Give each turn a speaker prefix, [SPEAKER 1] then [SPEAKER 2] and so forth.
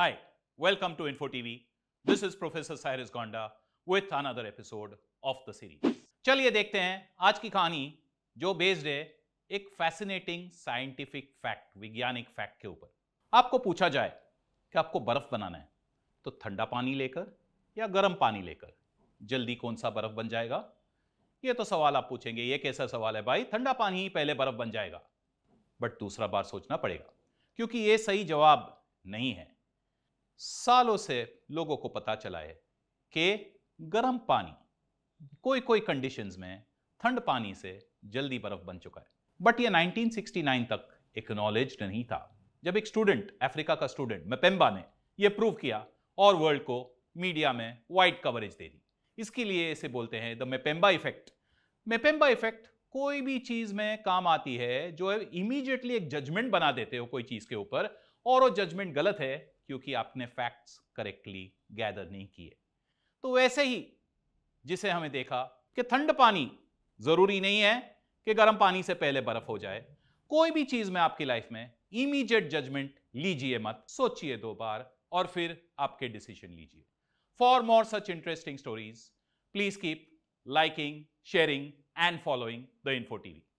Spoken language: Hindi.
[SPEAKER 1] Hi, welcome to Info TV. This is Professor Cyrus Gonda with another episode of the series. चलिए देखते हैं आज की कहानी जो बेस्ड है एक फैसिनेटिंग साइंटिफिक फैक्ट वैज्ञानिक फैक्ट के ऊपर आपको पूछा जाए कि आपको बर्फ बनाना है तो ठंडा पानी लेकर या गर्म पानी लेकर जल्दी कौन सा बर्फ बन जाएगा ये तो सवाल आप पूछेंगे ये कैसा सवाल है भाई ठंडा पानी ही पहले बर्फ बन जाएगा बट दूसरा बार सोचना पड़ेगा क्योंकि ये सही जवाब नहीं है सालों से लोगों को पता चला है कि गर्म पानी कोई कोई कंडीशंस में ठंड पानी से जल्दी बर्फ बन चुका है बट ये 1969 तक एक नॉलेज नहीं था जब एक स्टूडेंट अफ्रीका का स्टूडेंट मेपेम्बा ने ये प्रूव किया और वर्ल्ड को मीडिया में वाइड कवरेज दे दी इसके लिए इसे बोलते हैं the Mpemba effect Mpemba effect कोई भी चीज में काम आती है जो इमीडिएटली एक जजमेंट बना देते हो कोई चीज के ऊपर और वो जजमेंट गलत है क्योंकि आपने फैक्ट्स करेक्टली गैदर नहीं किए तो वैसे ही जिसे हमें देखा कि ठंड पानी जरूरी नहीं है कि गर्म पानी से पहले बर्फ हो जाए कोई भी चीज में आपकी लाइफ में इमीडिएट जजमेंट लीजिए मत सोचिए दो बार और फिर आपके डिसीजन लीजिए for more such interesting stories please keep liking sharing and following the info TV